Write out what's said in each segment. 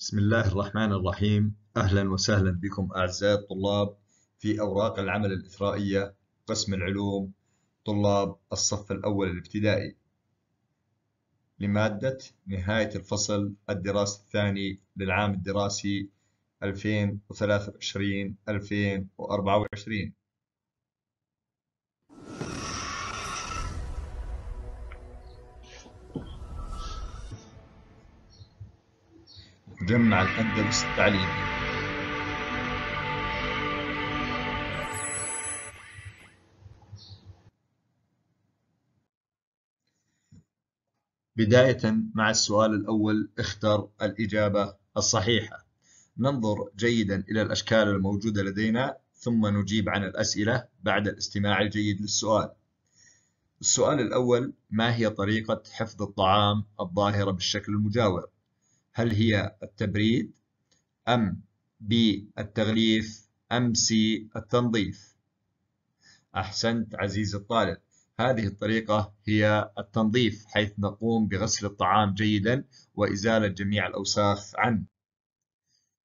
بسم الله الرحمن الرحيم أهلا وسهلا بكم أعزائي الطلاب في أوراق العمل الإثرائية قسم العلوم طلاب الصف الأول الابتدائي لمادة نهاية الفصل الدراسي الثاني للعام الدراسي 2023-2024 جمع الأندلس التعليمي بداية مع السؤال الأول اختر الإجابة الصحيحة ننظر جيدا إلى الأشكال الموجودة لدينا ثم نجيب عن الأسئلة بعد الاستماع الجيد للسؤال السؤال الأول ما هي طريقة حفظ الطعام الظاهرة بالشكل المجاور؟ هل هي التبريد أم ب التغليف أم سي التنظيف أحسنت عزيزي الطالب هذه الطريقة هي التنظيف حيث نقوم بغسل الطعام جيدا وإزالة جميع الأوساخ عنه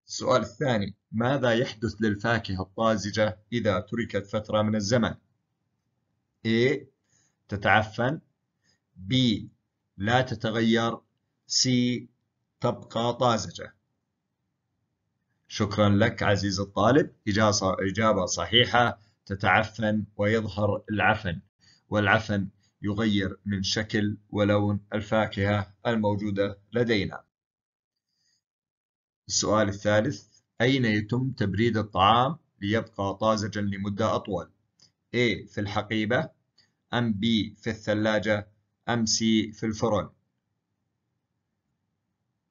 السؤال الثاني ماذا يحدث للفاكهة الطازجة إذا تركت فترة من الزمن؟ A تتعفن B لا تتغير C تبقى طازجة شكرا لك عزيزي الطالب إجابة صحيحة تتعفن ويظهر العفن والعفن يغير من شكل ولون الفاكهة الموجودة لدينا السؤال الثالث أين يتم تبريد الطعام ليبقى طازجا لمدة أطول A في الحقيبة أم B في الثلاجة أم C في الفرن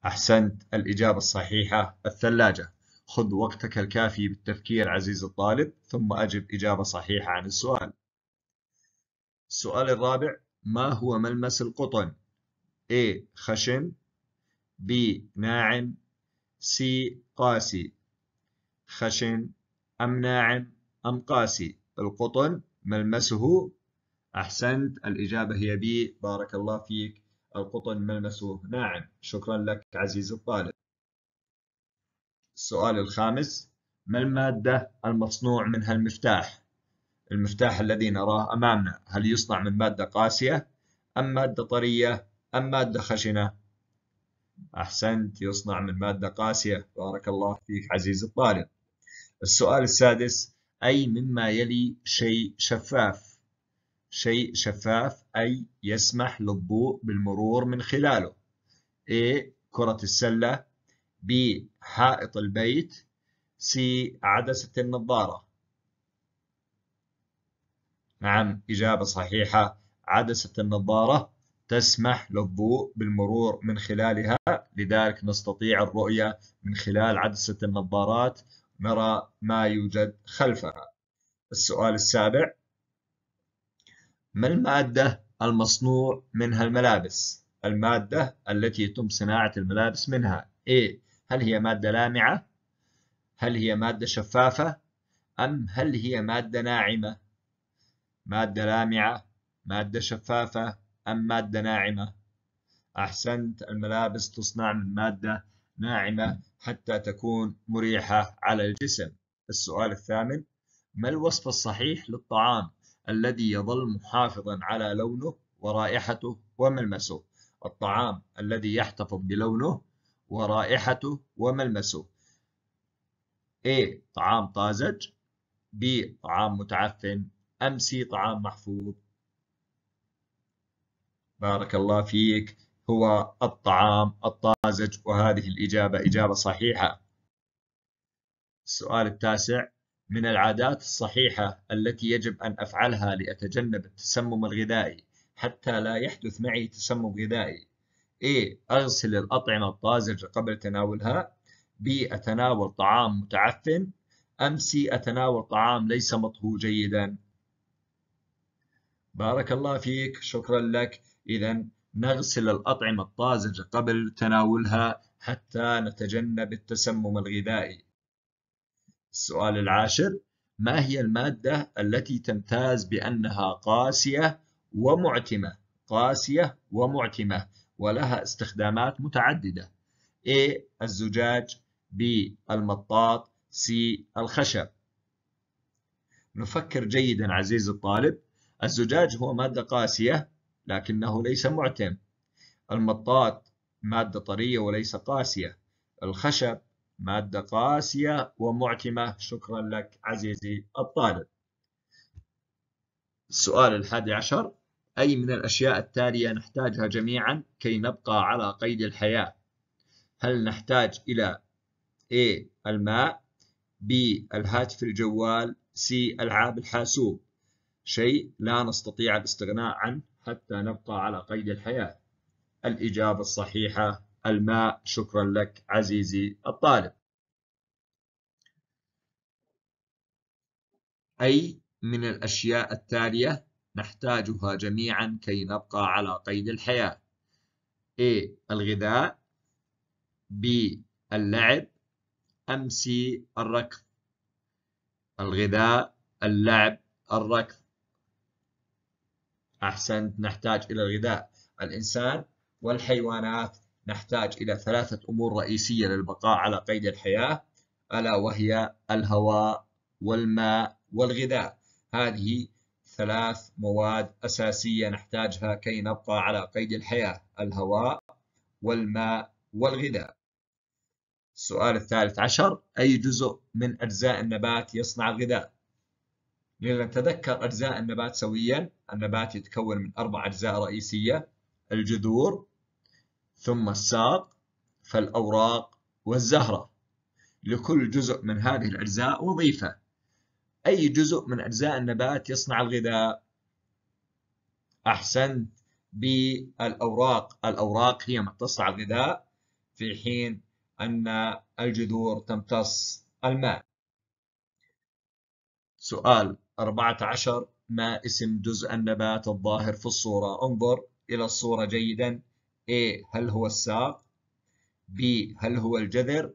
أحسنت الإجابة الصحيحة الثلاجة خذ وقتك الكافي بالتفكير عزيز الطالب ثم أجب إجابة صحيحة عن السؤال السؤال الرابع ما هو ملمس القطن؟ A. خشن B. ناعم C. قاسي خشن أم ناعم أم قاسي القطن ملمسه أحسنت الإجابة هي B بارك الله فيك القطن ملمسه ناعم شكرا لك عزيزي الطالب السؤال الخامس ما المادة المصنوع منها المفتاح؟ المفتاح الذي نراه أمامنا هل يصنع من مادة قاسية أم مادة طرية أم مادة خشنة؟ أحسنت يصنع من مادة قاسية بارك الله فيك عزيزي الطالب السؤال السادس أي مما يلي شيء شفاف شيء شفاف أي يسمح للضوء بالمرور من خلاله A كرة السلة B حائط البيت C عدسة النظارة نعم إجابة صحيحة عدسة النظارة تسمح للضوء بالمرور من خلالها لذلك نستطيع الرؤية من خلال عدسة النظارات نرى ما يوجد خلفها السؤال السابع ما المادة المصنوع منها الملابس المادة التي يتم صناعة الملابس منها A هل هي مادة لامعة هل هي مادة شفافة أم هل هي مادة ناعمة مادة لامعة مادة شفافة أم مادة ناعمة أحسنت الملابس تصنع من مادة ناعمة حتى تكون مريحة على الجسم السؤال الثامن ما الوصف الصحيح للطعام الذي يظل محافظا على لونه ورائحته وملمسه الطعام الذي يحتفظ بلونه ورائحته وملمسه A طعام طازج B طعام متعفن أم C طعام محفوظ بارك الله فيك هو الطعام الطازج وهذه الإجابة إجابة صحيحة السؤال التاسع من العادات الصحيحة التي يجب أن أفعلها لأتجنب التسمم الغذائي حتى لا يحدث معي تسمم غذائي A. إيه، أغسل الأطعمة الطازجة قبل تناولها B. أتناول طعام متعفن أم C. أتناول طعام ليس مطهو جيدا بارك الله فيك شكرا لك إذا نغسل الأطعمة الطازجة قبل تناولها حتى نتجنب التسمم الغذائي السؤال العاشر ما هي المادة التي تمتاز بأنها قاسية ومعتمة قاسية ومعتمة ولها استخدامات متعددة A الزجاج B المطاط C الخشب نفكر جيدا عزيزي الطالب الزجاج هو مادة قاسية لكنه ليس معتم المطاط مادة طرية وليس قاسية الخشب مادة قاسية ومعتمة شكرا لك عزيزي الطالب السؤال الحادي عشر أي من الأشياء التالية نحتاجها جميعا كي نبقى على قيد الحياة هل نحتاج إلى A الماء B الهاتف الجوال C ألعاب الحاسوب شيء لا نستطيع الاستغناء عنه حتى نبقى على قيد الحياة الإجابة الصحيحة الماء شكرا لك عزيزي الطالب أي من الأشياء التالية نحتاجها جميعا كي نبقى على قيد الحياة A الغذاء B اللعب أم C الركض الغذاء اللعب الركض أحسنت نحتاج إلى الغذاء الإنسان والحيوانات نحتاج إلى ثلاثة أمور رئيسية للبقاء على قيد الحياة ألا وهي الهواء والماء والغذاء هذه ثلاث مواد أساسية نحتاجها كي نبقى على قيد الحياة الهواء والماء والغذاء السؤال الثالث عشر أي جزء من أجزاء النبات يصنع الغذاء؟ لنتذكر أجزاء النبات سويا النبات يتكون من أربع أجزاء رئيسية الجذور ثم الساق فالأوراق والزهرة لكل جزء من هذه الأجزاء وظيفة أي جزء من أجزاء النبات يصنع الغذاء أحسنت بالأوراق الأوراق هي ما تصنع الغذاء في حين أن الجذور تمتص الماء سؤال 14 ما اسم جزء النبات الظاهر في الصورة انظر إلى الصورة جيداً A هل هو الساق B هل هو الجذر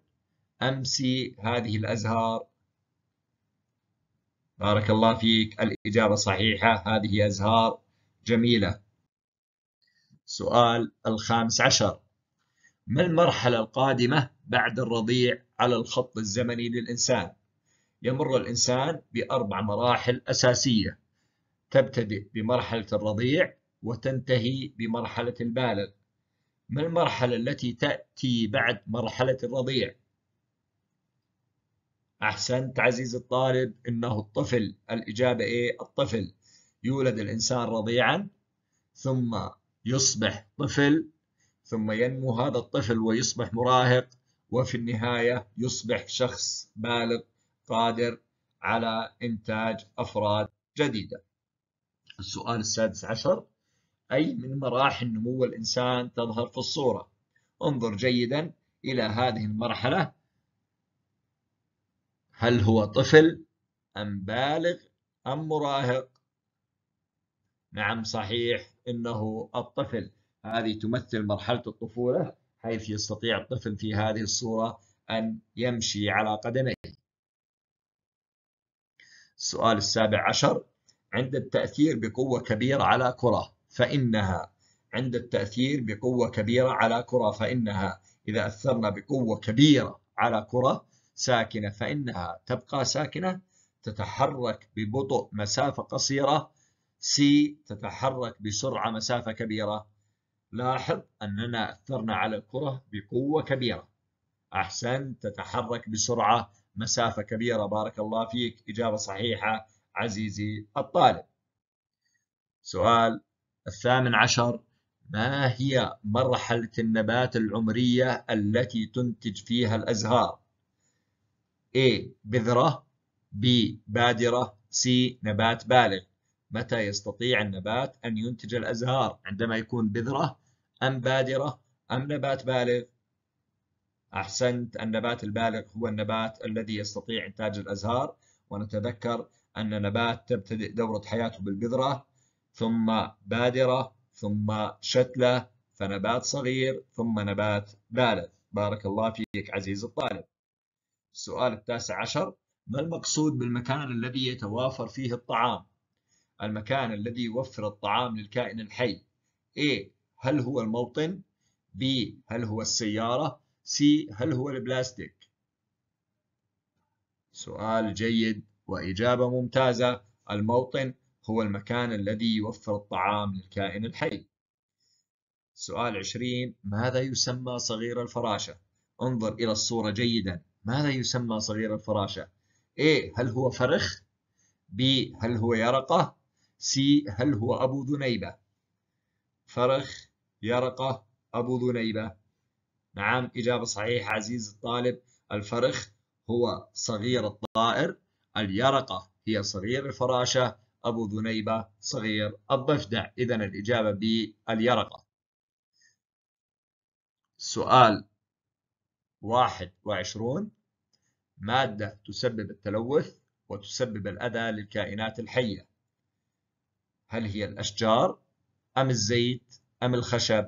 أم C هذه الأزهار بارك الله فيك الإجابة صحيحة هذه أزهار جميلة سؤال الخامس عشر ما المرحلة القادمة بعد الرضيع على الخط الزمني للإنسان؟ يمر الإنسان بأربع مراحل أساسية تبتدئ بمرحلة الرضيع وتنتهي بمرحلة البالغ ما المرحلة التي تأتي بعد مرحلة الرضيع؟ أحسنت عزيز الطالب إنه الطفل الإجابة إيه؟ الطفل يولد الإنسان رضيعا ثم يصبح طفل ثم ينمو هذا الطفل ويصبح مراهق وفي النهاية يصبح شخص بالغ قادر على إنتاج أفراد جديدة السؤال السادس عشر أي من مراحل نمو الإنسان تظهر في الصورة انظر جيدا إلى هذه المرحلة هل هو طفل أم بالغ أم مراهق نعم صحيح إنه الطفل هذه تمثل مرحلة الطفولة حيث يستطيع الطفل في هذه الصورة أن يمشي على قدميه السؤال السابع عشر عند التأثير بقوة كبيرة على كرة فإنها عند التأثير بقوة كبيرة على كرة فإنها إذا أثرنا بقوة كبيرة على كرة ساكنة فإنها تبقى ساكنة تتحرك ببطء مسافة قصيرة C تتحرك بسرعة مسافة كبيرة لاحظ أننا أثرنا على الكرة بقوة كبيرة أحسن تتحرك بسرعة مسافة كبيرة بارك الله فيك إجابة صحيحة عزيزي الطالب سؤال الثامن عشر ما هي مرحلة النبات العمرية التي تنتج فيها الأزهار؟ A. بذرة B. بادرة C. نبات بالغ متى يستطيع النبات أن ينتج الأزهار؟ عندما يكون بذرة أم بادرة أم نبات بالغ؟ أحسنت النبات البالغ هو النبات الذي يستطيع إنتاج الأزهار ونتذكر أن نبات تبتدئ دورة حياته بالبذرة ثم بادرة ثم شتلة فنبات صغير ثم نبات بالغ بارك الله فيك عزيز الطالب السؤال التاسع عشر ما المقصود بالمكان الذي يتوافر فيه الطعام المكان الذي يوفر الطعام للكائن الحي A هل هو الموطن B هل هو السيارة C هل هو البلاستيك سؤال جيد وإجابة ممتازة الموطن هو المكان الذي يوفر الطعام للكائن الحي سؤال 20 ماذا يسمى صغير الفراشة؟ انظر إلى الصورة جيدا ماذا يسمى صغير الفراشة؟ A هل هو فرخ؟ B هل هو يرقة؟ C هل هو أبو ذنيبة؟ فرخ يرقة أبو ذنيبة نعم إجابة صحيحة عزيزي الطالب الفرخ هو صغير الطائر اليرقة هي صغير الفراشة أبو ذنيبة صغير الضفدع إذا الإجابة باليرقة سؤال واحد وعشرون مادة تسبب التلوث وتسبب الأذى للكائنات الحية هل هي الأشجار أم الزيت أم الخشب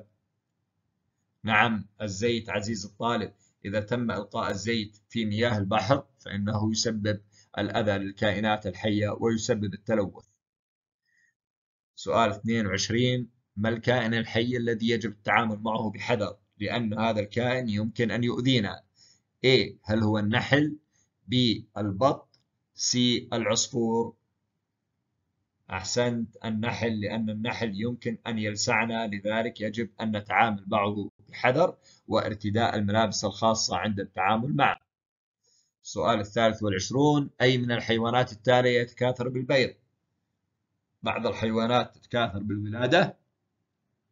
نعم الزيت عزيز الطالب إذا تم إلقاء الزيت في مياه البحر فإنه يسبب الأذى للكائنات الحية ويسبب التلوث سؤال 22 ما الكائن الحي الذي يجب التعامل معه بحذر لأن هذا الكائن يمكن أن يؤذينا A هل هو النحل B البط C العصفور أحسنت النحل لأن النحل يمكن أن يلسعنا لذلك يجب أن نتعامل معه بحذر وارتداء الملابس الخاصة عند التعامل معه السؤال الثالث والعشرون أي من الحيوانات التالية يتكاثر بالبيض بعض الحيوانات تتكاثر بالولادة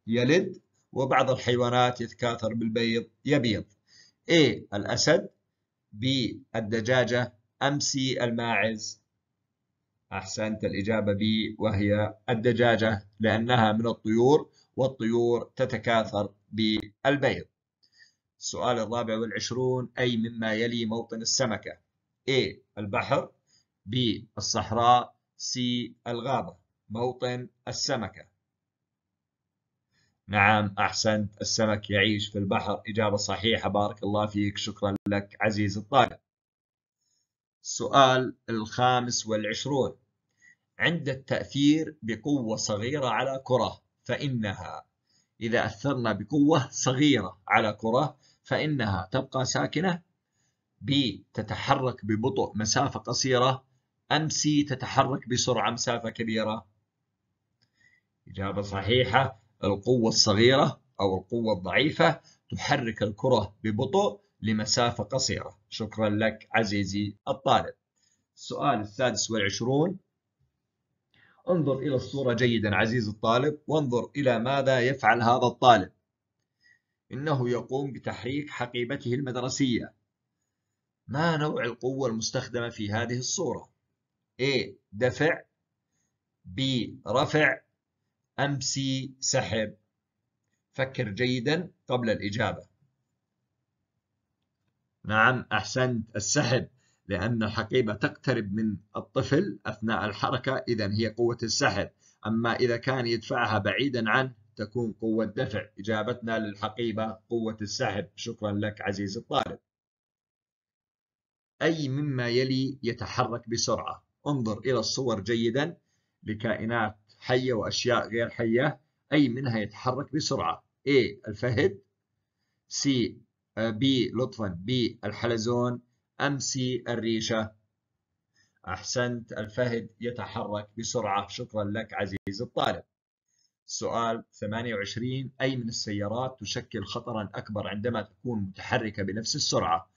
يلد وبعض الحيوانات يتكاثر بالبيض يبيض A الأسد B الدجاجة أم C الماعز أحسنت الإجابة B وهي الدجاجة لأنها من الطيور والطيور تتكاثر بالبيض السؤال الرابع والعشرون أي مما يلي موطن السمكة A البحر B الصحراء C الغابة موطن السمكة نعم أحسنت السمك يعيش في البحر إجابة صحيحة بارك الله فيك شكرا لك عزيز الطالب السؤال الخامس والعشرون عند التأثير بقوة صغيرة على كرة فإنها إذا أثرنا بقوة صغيرة على كرة فإنها تبقى ساكنة ب تتحرك ببطء مسافة قصيرة أم سي تتحرك بسرعة مسافة كبيرة إجابة صحيحة القوة الصغيرة أو القوة الضعيفة تحرك الكرة ببطء لمسافة قصيرة شكرا لك عزيزي الطالب السؤال السادس والعشرون انظر إلى الصورة جيدا عزيزي الطالب وانظر إلى ماذا يفعل هذا الطالب إنه يقوم بتحريك حقيبته المدرسية ما نوع القوة المستخدمة في هذه الصورة؟ A دفع B رفع أم C سحب فكر جيدا قبل الإجابة نعم أحسنت السحب لأن الحقيبة تقترب من الطفل أثناء الحركة إذا هي قوة السحب أما إذا كان يدفعها بعيدا عنه تكون قوة دفع إجابتنا للحقيبة قوة السحب شكرا لك عزيزي الطالب أي مما يلي يتحرك بسرعة انظر إلى الصور جيدا لكائنات حية وأشياء غير حية أي منها يتحرك بسرعة A الفهد C B لطفا B الحلزون أم C الريشة أحسنت الفهد يتحرك بسرعة شكرا لك عزيزي الطالب سؤال 28 أي من السيارات تشكل خطرا أكبر عندما تكون متحركة بنفس السرعة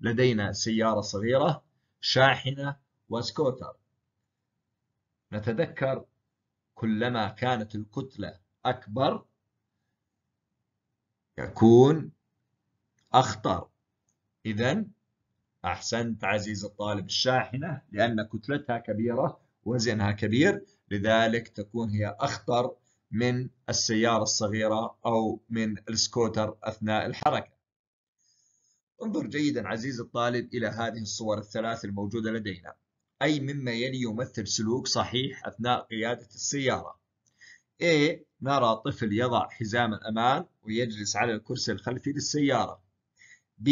لدينا سيارة صغيرة شاحنة وسكوتر نتذكر كلما كانت الكتلة أكبر يكون أخطر إذا أحسنت عزيز الطالب الشاحنة لأن كتلتها كبيرة وزنها كبير لذلك تكون هي أخطر من السيارة الصغيرة أو من السكوتر أثناء الحركة انظر جيدا عزيزي الطالب إلى هذه الصور الثلاث الموجودة لدينا أي مما يلي يمثل سلوك صحيح أثناء قيادة السيارة A نرى طفل يضع حزام الأمان ويجلس على الكرسي الخلفي للسيارة B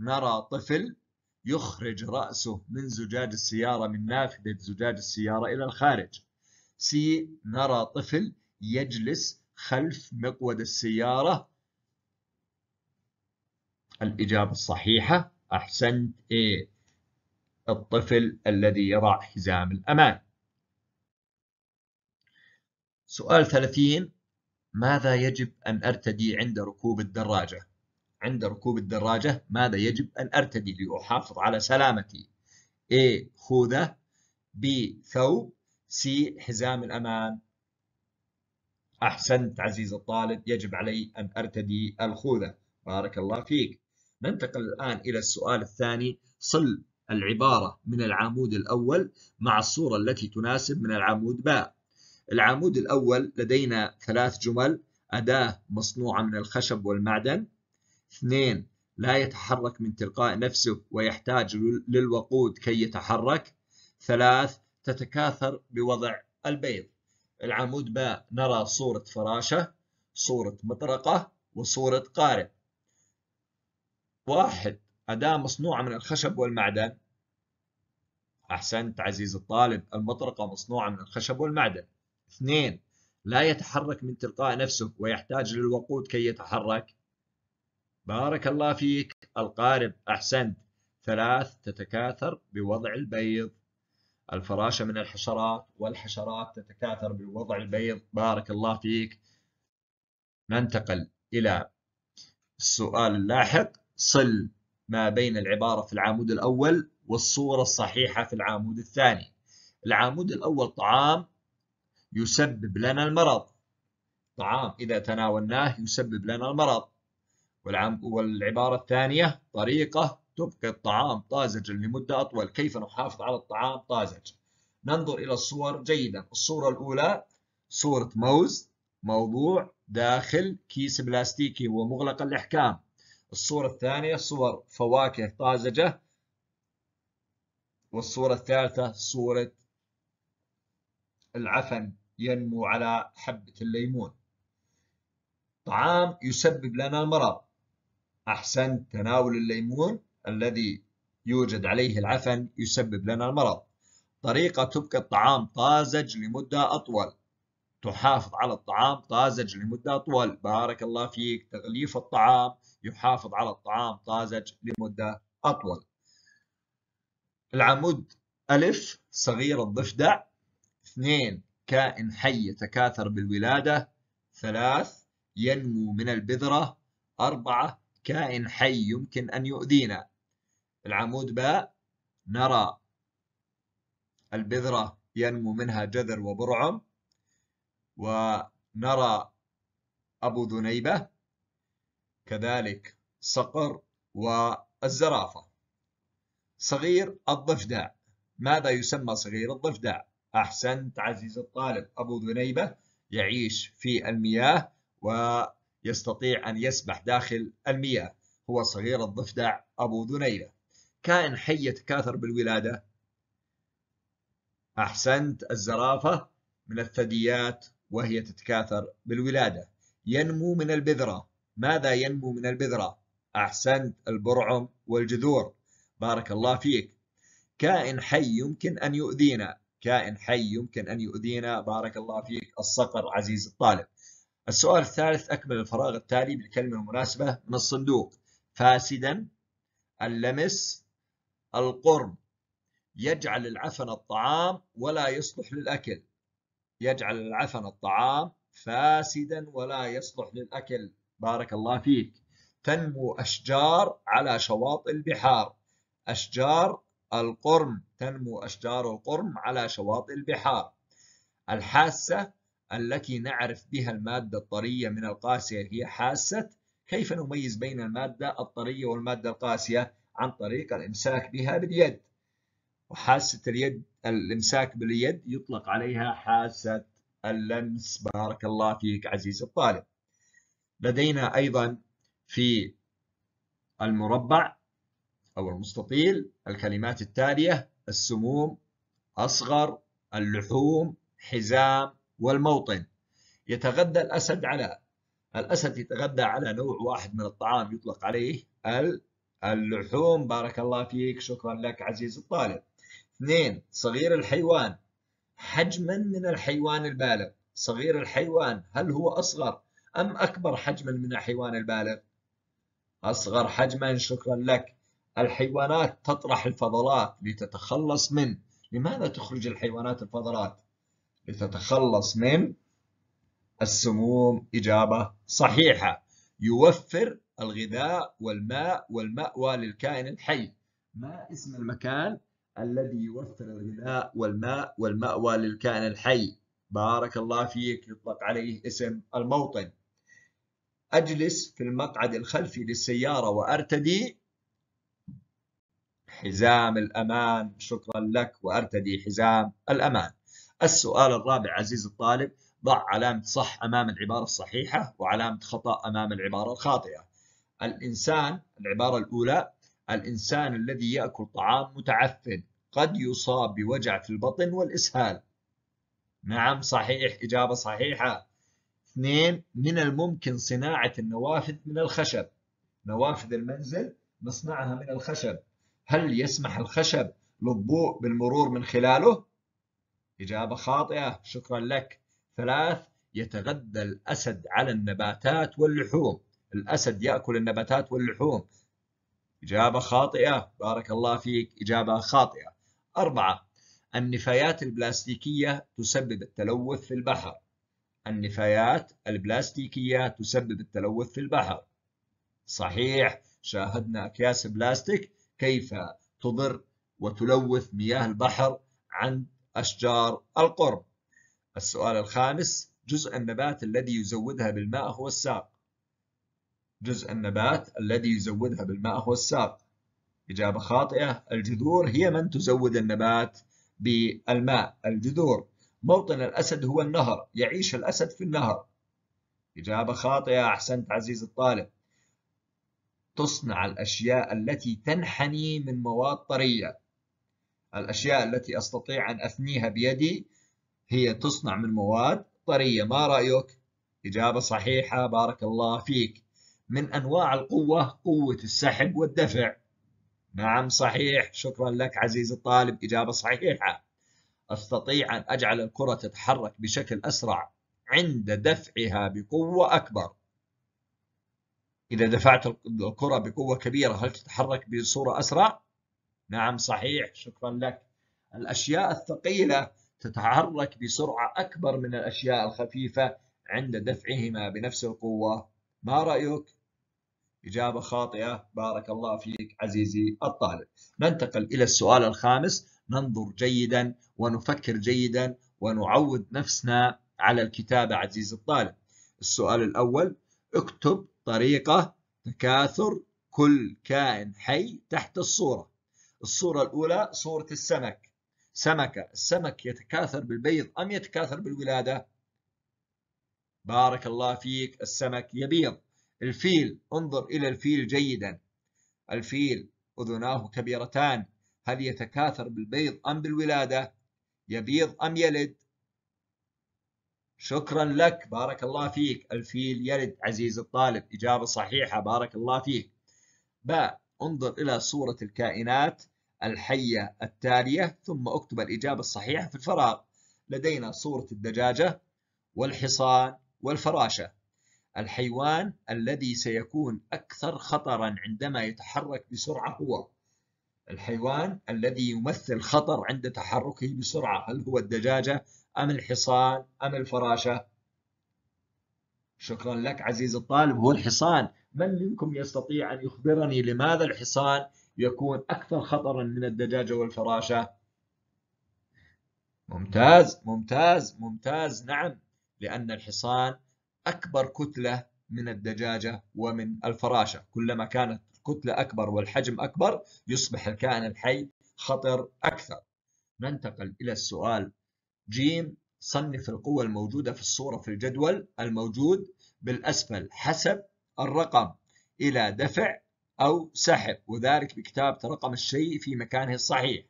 نرى طفل يخرج رأسه من زجاج السيارة من نافذة زجاج السيارة إلى الخارج C نرى طفل يجلس خلف مقود السيارة الإجابة الصحيحة أحسنت إيه الطفل الذي يضع حزام الأمان سؤال 30 ماذا يجب أن أرتدي عند ركوب الدراجة؟ عند ركوب الدراجة ماذا يجب أن أرتدي لأحافظ على سلامتي؟ A خوذة B ثوب C حزام الأمان أحسنت عزيز الطالب يجب علي أن أرتدي الخوذة بارك الله فيك ننتقل الآن إلى السؤال الثاني صل العبارة من العمود الأول مع الصورة التي تناسب من العمود باء العمود الأول لدينا ثلاث جمل أداة مصنوعة من الخشب والمعدن اثنين لا يتحرك من تلقاء نفسه ويحتاج للوقود كي يتحرك ثلاث تتكاثر بوضع البيض العمود باء نرى صورة فراشة صورة مطرقة وصورة قارب واحد أداة مصنوعة من الخشب والمعدن أحسنت عزيز الطالب المطرقة مصنوعة من الخشب والمعدن اثنين لا يتحرك من تلقاء نفسه ويحتاج للوقود كي يتحرك بارك الله فيك القارب أحسنت ثلاث تتكاثر بوضع البيض الفراشة من الحشرات والحشرات تتكاثر بالوضع البيض بارك الله فيك ننتقل إلى السؤال اللاحق صل ما بين العبارة في العمود الأول والصورة الصحيحة في العمود الثاني العمود الأول طعام يسبب لنا المرض طعام إذا تناولناه يسبب لنا المرض والعبارة الثانية طريقة تبقي الطعام طازجا لمدة أطول كيف نحافظ على الطعام طازج ننظر إلى الصور جيدا الصورة الأولى صورة موز موضوع داخل كيس بلاستيكي ومغلق الإحكام الصورة الثانية صور فواكه طازجة والصورة الثالثة صورة العفن ينمو على حبة الليمون طعام يسبب لنا المرض أحسن تناول الليمون الذي يوجد عليه العفن يسبب لنا المرض طريقة تبقى الطعام طازج لمدة أطول تحافظ على الطعام طازج لمدة أطول بارك الله فيك تغليف الطعام يحافظ على الطعام طازج لمدة أطول العمود ألف صغير الضفدع اثنين كائن حي يتكاثر بالولادة ثلاث ينمو من البذرة أربعة كائن حي يمكن أن يؤذينا العمود باء نرى البذرة ينمو منها جذر وبرعم ونرى أبو ذنيبة كذلك صقر والزرافة صغير الضفدع ماذا يسمى صغير الضفدع؟ أحسنت عزيز الطالب أبو ذنيبة يعيش في المياه و يستطيع أن يسبح داخل المياه هو صغير الضفدع أبو ذنيلة كائن حي يتكاثر بالولادة أحسنت الزرافة من الثدييات وهي تتكاثر بالولادة ينمو من البذرة ماذا ينمو من البذرة؟ أحسنت البرعم والجذور بارك الله فيك كائن حي يمكن أن يؤذينا كائن حي يمكن أن يؤذينا بارك الله فيك الصقر عزيز الطالب السؤال الثالث أكمل الفراغ التالي بالكلمة المناسبة من الصندوق فاسدا اللمس القرم يجعل العفن الطعام ولا يصلح للأكل يجعل العفن الطعام فاسدا ولا يصلح للأكل بارك الله فيك تنمو أشجار على شواطئ البحار أشجار القرم تنمو أشجار القرم على شواطئ البحار الحاسة التي نعرف بها المادة الطرية من القاسية هي حاسة كيف نميز بين المادة الطرية والمادة القاسية عن طريق الإمساك بها باليد وحاسة اليد الإمساك باليد يطلق عليها حاسة اللمس بارك الله فيك عزيزي الطالب لدينا أيضا في المربع أو المستطيل الكلمات التالية السموم أصغر اللحوم حزام والموطن يتغذى الأسد على الأسد يتغذى على نوع واحد من الطعام يطلق عليه اللحوم بارك الله فيك شكرا لك عزيز الطالب اثنين صغير الحيوان حجما من الحيوان البالغ صغير الحيوان هل هو أصغر أم أكبر حجما من الحيوان البالغ أصغر حجما شكرا لك الحيوانات تطرح الفضلات لتتخلص من لماذا تخرج الحيوانات الفضلات لتتخلص من السموم إجابة صحيحة يوفر الغذاء والماء والمأوى للكائن الحي ما اسم المكان الذي يوفر الغذاء والماء والمأوى للكائن الحي بارك الله فيك يطلق عليه اسم الموطن أجلس في المقعد الخلفي للسيارة وأرتدي حزام الأمان شكرا لك وأرتدي حزام الأمان السؤال الرابع عزيز الطالب ضع علامة صح أمام العبارة الصحيحة وعلامة خطأ أمام العبارة الخاطئة الإنسان العبارة الأولى الإنسان الذي يأكل طعام متعفن قد يصاب بوجع في البطن والإسهال نعم صحيح إجابة صحيحة اثنين من الممكن صناعة النوافذ من الخشب نوافذ المنزل نصنعها من الخشب هل يسمح الخشب للضوء بالمرور من خلاله؟ إجابة خاطئة شكرا لك ثلاث يتغذى الأسد على النباتات واللحوم الأسد يأكل النباتات واللحوم إجابة خاطئة بارك الله فيك إجابة خاطئة أربعة النفايات البلاستيكية تسبب التلوث في البحر النفايات البلاستيكية تسبب التلوث في البحر صحيح شاهدنا أكياس بلاستيك كيف تضر وتلوث مياه البحر عن أشجار القرب السؤال الخامس جزء النبات الذي يزودها بالماء هو الساق جزء النبات الذي يزودها بالماء هو الساق إجابة خاطئة الجذور هي من تزود النبات بالماء الجذور موطن الأسد هو النهر يعيش الأسد في النهر إجابة خاطئة أحسنت عزيز الطالب تصنع الأشياء التي تنحني من مواد طرية الأشياء التي أستطيع أن أثنيها بيدي هي تصنع من مواد طرية ما رأيك؟ إجابة صحيحة بارك الله فيك من أنواع القوة قوة السحب والدفع نعم صحيح شكرا لك عزيزي الطالب إجابة صحيحة أستطيع أن أجعل الكرة تتحرك بشكل أسرع عند دفعها بقوة أكبر إذا دفعت الكرة بقوة كبيرة هل تتحرك بصورة أسرع؟ نعم صحيح شكرا لك الأشياء الثقيلة تتحرك بسرعة أكبر من الأشياء الخفيفة عند دفعهما بنفس القوة ما رأيك؟ إجابة خاطئة بارك الله فيك عزيزي الطالب ننتقل إلى السؤال الخامس ننظر جيدا ونفكر جيدا ونعود نفسنا على الكتابة عزيزي الطالب السؤال الأول اكتب طريقة تكاثر كل كائن حي تحت الصورة الصورة الأولى صورة السمك سمكة السمك يتكاثر بالبيض أم يتكاثر بالولادة بارك الله فيك السمك يبيض الفيل انظر إلى الفيل جيدا الفيل أذناه كبيرتان هل يتكاثر بالبيض أم بالولادة يبيض أم يلد شكرا لك بارك الله فيك الفيل يلد عزيز الطالب إجابة صحيحة بارك الله فيك باء انظر إلى صورة الكائنات الحية التالية ثم اكتب الإجابة الصحيحة في الفراغ لدينا صورة الدجاجة والحصان والفراشة الحيوان الذي سيكون أكثر خطرا عندما يتحرك بسرعة هو الحيوان الذي يمثل خطر عند تحركه بسرعة هل هو الدجاجة أم الحصان أم الفراشة؟ شكرا لك عزيزي الطالب هو الحصان من منكم يستطيع أن يخبرني لماذا الحصان يكون أكثر خطرا من الدجاجة والفراشة؟ ممتاز ممتاز ممتاز نعم لأن الحصان أكبر كتلة من الدجاجة ومن الفراشة كلما كانت الكتلة أكبر والحجم أكبر يصبح الكائن الحي خطر أكثر ننتقل إلى السؤال جيم صنف القوى الموجودة في الصورة في الجدول الموجود بالأسفل حسب الرقم إلى دفع أو سحب وذلك بكتابة رقم الشيء في مكانه الصحيح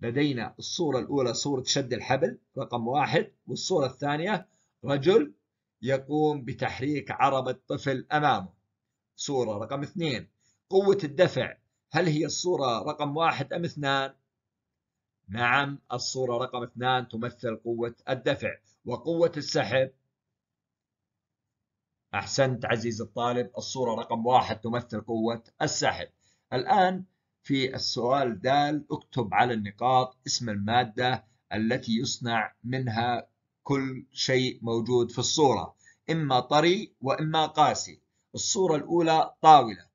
لدينا الصورة الأولى صورة شد الحبل رقم واحد والصورة الثانية رجل يقوم بتحريك عربة طفل أمامه صورة رقم اثنين قوة الدفع هل هي الصورة رقم واحد أم اثنان؟ نعم الصورة رقم اثنان تمثل قوة الدفع وقوة السحب أحسنت عزيزي الطالب الصورة رقم واحد تمثل قوة السحب الآن في السؤال دال اكتب على النقاط اسم المادة التي يصنع منها كل شيء موجود في الصورة إما طري وإما قاسي الصورة الأولى طاولة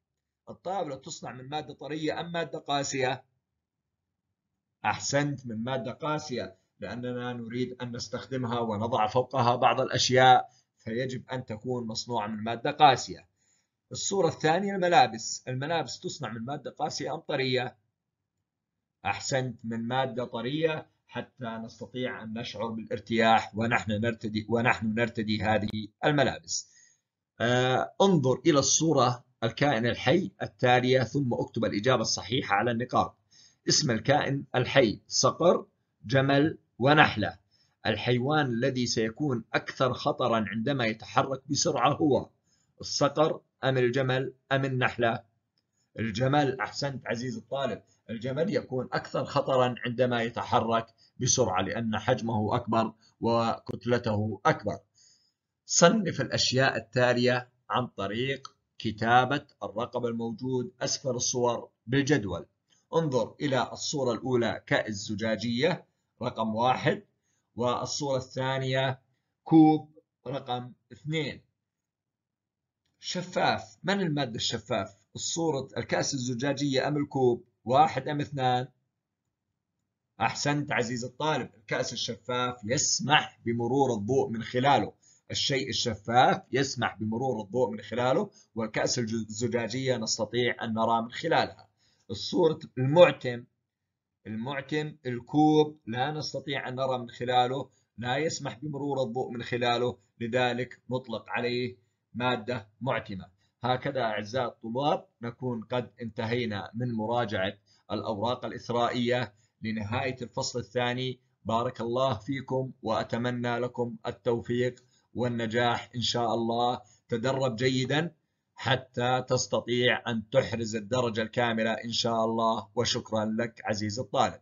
الطاولة تصنع من مادة طرية أم مادة قاسية؟ أحسنت من مادة قاسية لأننا نريد أن نستخدمها ونضع فوقها بعض الأشياء فيجب أن تكون مصنوعة من مادة قاسية الصورة الثانية الملابس الملابس تصنع من مادة قاسية أم طرية أحسنت من مادة طرية حتى نستطيع أن نشعر بالارتياح ونحن نرتدي ونحن نرتدي هذه الملابس آه انظر إلى الصورة الكائن الحي التالية ثم اكتب الإجابة الصحيحة على النقاط اسم الكائن الحي صقر جمل ونحلة الحيوان الذي سيكون أكثر خطرا عندما يتحرك بسرعة هو الصقر أم الجمل أم النحلة الجمل أحسنت عزيز الطالب الجمل يكون أكثر خطرا عندما يتحرك بسرعة لأن حجمه أكبر وكتلته أكبر صنف الأشياء التالية عن طريق كتابة الرقم الموجود أسفل الصور بالجدول انظر إلى الصورة الأولى كائز زجاجية رقم واحد والصورة الثانية كوب رقم اثنين شفاف من المادة الشفاف؟ الصورة الكأس الزجاجية أم الكوب؟ واحد أم اثنان؟ أحسنت عزيز الطالب الكأس الشفاف يسمح بمرور الضوء من خلاله الشيء الشفاف يسمح بمرور الضوء من خلاله والكأس الزجاجية نستطيع أن نرى من خلالها الصورة المعتم المعتم الكوب لا نستطيع أن نرى من خلاله لا يسمح بمرور الضوء من خلاله لذلك نطلق عليه مادة معتمة هكذا أعزائي الطلاب نكون قد انتهينا من مراجعة الأوراق الإثرائية لنهاية الفصل الثاني بارك الله فيكم وأتمنى لكم التوفيق والنجاح إن شاء الله تدرب جيداً حتى تستطيع أن تحرز الدرجة الكاملة إن شاء الله وشكرا لك عزيزي الطالب